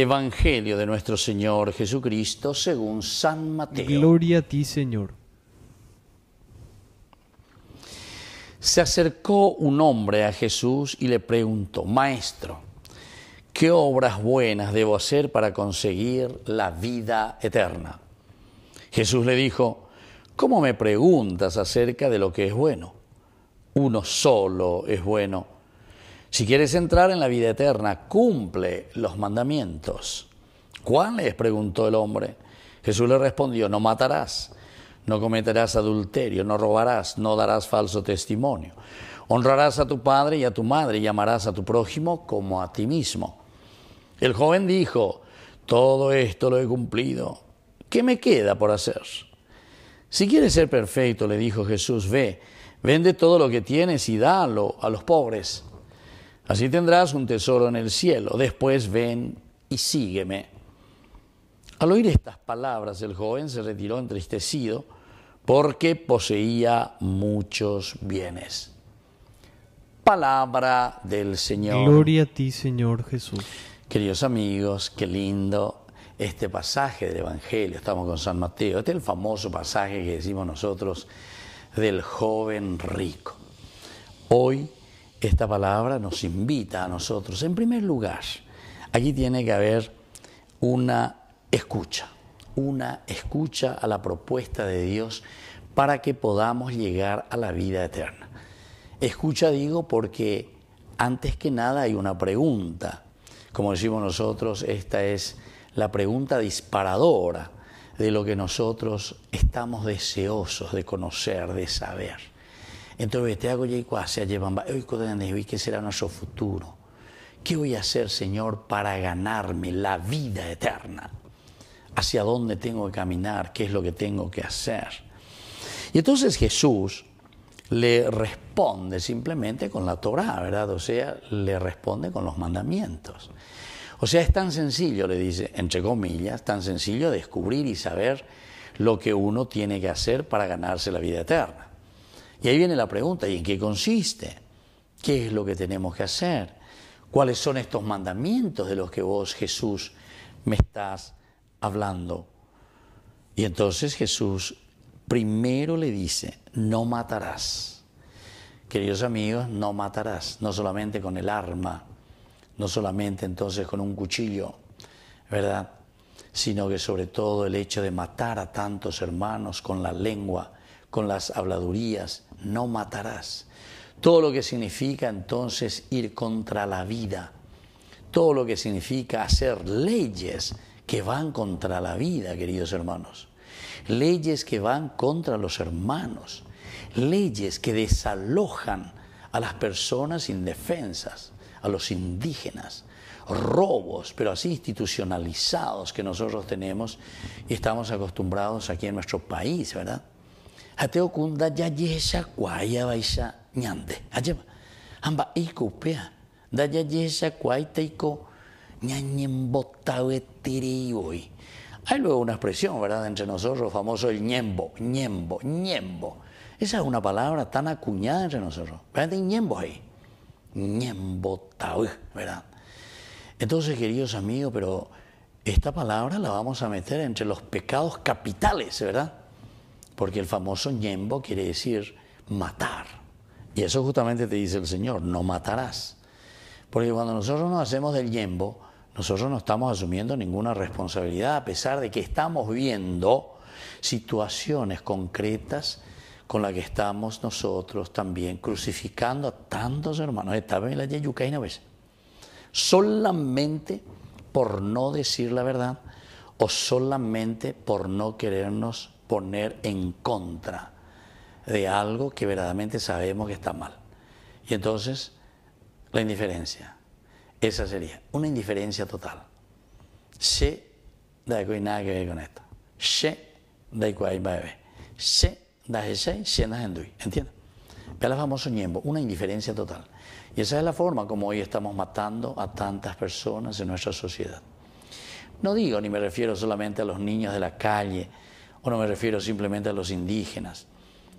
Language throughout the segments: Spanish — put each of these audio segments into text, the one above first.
Evangelio de nuestro Señor Jesucristo según San Mateo. Gloria a ti, Señor. Se acercó un hombre a Jesús y le preguntó, Maestro, ¿qué obras buenas debo hacer para conseguir la vida eterna? Jesús le dijo, ¿cómo me preguntas acerca de lo que es bueno? Uno solo es bueno si quieres entrar en la vida eterna, cumple los mandamientos. ¿Cuáles? preguntó el hombre. Jesús le respondió, no matarás, no cometerás adulterio, no robarás, no darás falso testimonio. Honrarás a tu padre y a tu madre y amarás a tu prójimo como a ti mismo. El joven dijo, todo esto lo he cumplido, ¿qué me queda por hacer? Si quieres ser perfecto, le dijo Jesús, ve, vende todo lo que tienes y dalo a los pobres Así tendrás un tesoro en el cielo. Después ven y sígueme. Al oír estas palabras, el joven se retiró entristecido porque poseía muchos bienes. Palabra del Señor. Gloria a ti, Señor Jesús. Queridos amigos, qué lindo este pasaje del Evangelio. Estamos con San Mateo. Este es el famoso pasaje que decimos nosotros del joven rico. Hoy esta palabra nos invita a nosotros. En primer lugar, aquí tiene que haber una escucha, una escucha a la propuesta de Dios para que podamos llegar a la vida eterna. Escucha digo porque antes que nada hay una pregunta. Como decimos nosotros, esta es la pregunta disparadora de lo que nosotros estamos deseosos de conocer, de saber. Entonces, y será nuestro futuro. ¿Qué voy a hacer, Señor, para ganarme la vida eterna? ¿Hacia dónde tengo que caminar? ¿Qué es lo que tengo que hacer? Y entonces Jesús le responde simplemente con la Torá, ¿verdad? O sea, le responde con los mandamientos. O sea, es tan sencillo, le dice, entre comillas, tan sencillo descubrir y saber lo que uno tiene que hacer para ganarse la vida eterna. Y ahí viene la pregunta, ¿y en qué consiste? ¿Qué es lo que tenemos que hacer? ¿Cuáles son estos mandamientos de los que vos, Jesús, me estás hablando? Y entonces Jesús primero le dice, no matarás. Queridos amigos, no matarás, no solamente con el arma, no solamente entonces con un cuchillo, ¿verdad? Sino que sobre todo el hecho de matar a tantos hermanos con la lengua, con las habladurías, no matarás. Todo lo que significa entonces ir contra la vida, todo lo que significa hacer leyes que van contra la vida, queridos hermanos, leyes que van contra los hermanos, leyes que desalojan a las personas indefensas, a los indígenas, robos, pero así institucionalizados que nosotros tenemos y estamos acostumbrados aquí en nuestro país, ¿verdad? ñande hay luego una expresión, ¿verdad?, entre nosotros, famoso el ñembo, ñembo, ñembo. Esa es una palabra tan acuñada entre nosotros. ñembo ahí. Ñembo ¿verdad? Entonces, queridos amigos, pero esta palabra la vamos a meter entre los pecados capitales, ¿verdad? porque el famoso yembo quiere decir matar. Y eso justamente te dice el Señor, no matarás. Porque cuando nosotros nos hacemos del yembo, nosotros no estamos asumiendo ninguna responsabilidad, a pesar de que estamos viendo situaciones concretas con las que estamos nosotros también crucificando a tantos hermanos. Estaba en la Yeyuca no Solamente por no decir la verdad o solamente por no querernos poner en contra de algo que verdaderamente sabemos que está mal. Y entonces, la indiferencia, esa sería una indiferencia total. se da que nada que ver con esto. Se da que esto. Se da ese se da hendui. ¿Entiendes? Ve la famoso ñembo, una indiferencia total. Y esa es la forma como hoy estamos matando a tantas personas en nuestra sociedad. No digo ni me refiero solamente a los niños de la calle, o no me refiero simplemente a los indígenas,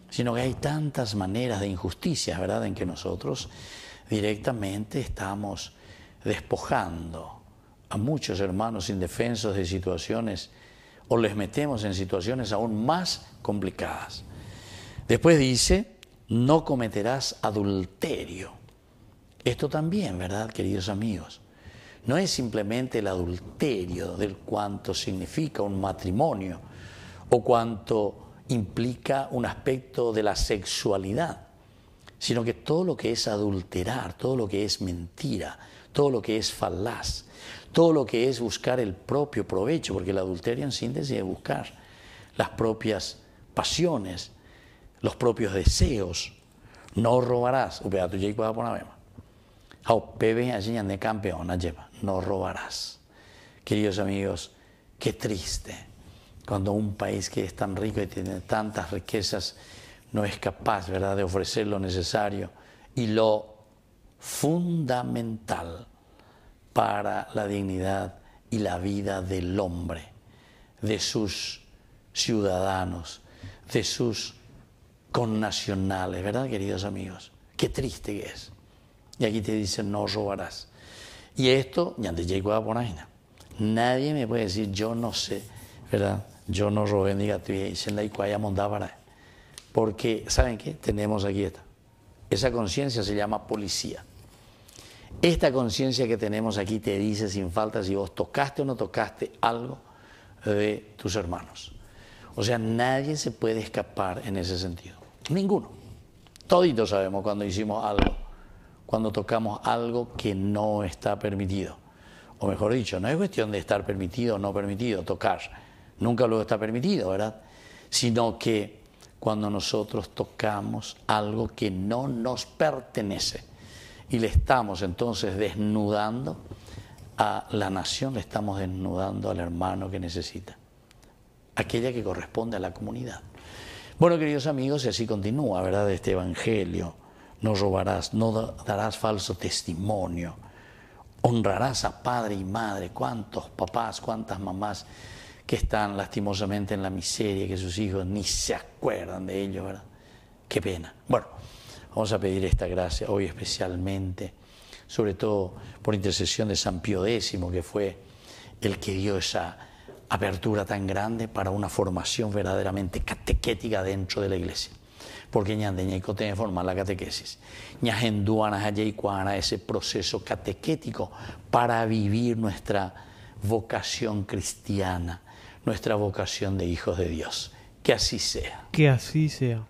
sino que hay tantas maneras de injusticias, ¿verdad?, en que nosotros directamente estamos despojando a muchos hermanos indefensos de situaciones o les metemos en situaciones aún más complicadas. Después dice, no cometerás adulterio. Esto también, ¿verdad, queridos amigos? No es simplemente el adulterio del cuanto significa un matrimonio, o cuanto implica un aspecto de la sexualidad, sino que todo lo que es adulterar, todo lo que es mentira, todo lo que es falaz, todo lo que es buscar el propio provecho, porque la adulterio en síntesis es buscar las propias pasiones, los propios deseos. No robarás, no robarás. Queridos amigos, qué triste cuando un país que es tan rico y tiene tantas riquezas no es capaz ¿verdad? de ofrecer lo necesario y lo fundamental para la dignidad y la vida del hombre, de sus ciudadanos, de sus connacionales, ¿verdad, queridos amigos? Qué triste que es. Y aquí te dicen, no robarás. Y esto, ya te llegó a Nadie me puede decir, yo no sé ¿verdad? Yo no robé ni y se la Porque, ¿saben qué? Tenemos aquí esta. Esa conciencia se llama policía. Esta conciencia que tenemos aquí te dice sin falta si vos tocaste o no tocaste algo de tus hermanos. O sea, nadie se puede escapar en ese sentido. Ninguno. Toditos sabemos cuando hicimos algo, cuando tocamos algo que no está permitido. O mejor dicho, no es cuestión de estar permitido o no permitido tocar nunca lo está permitido, ¿verdad? Sino que cuando nosotros tocamos algo que no nos pertenece y le estamos entonces desnudando a la nación, le estamos desnudando al hermano que necesita, aquella que corresponde a la comunidad. Bueno, queridos amigos, y así continúa, ¿verdad? Este Evangelio, no robarás, no darás falso testimonio, honrarás a padre y madre, cuántos papás, cuántas mamás que están lastimosamente en la miseria, que sus hijos ni se acuerdan de ellos, ¿verdad? Qué pena. Bueno, vamos a pedir esta gracia hoy especialmente, sobre todo por intercesión de San Pío X, que fue el que dio esa apertura tan grande para una formación verdaderamente catequética dentro de la iglesia. Porque ñandeñeco tiene que formar la catequesis. Ñajenduanas ese proceso catequético para vivir nuestra vocación cristiana nuestra vocación de hijos de Dios. Que así sea. Que así sea.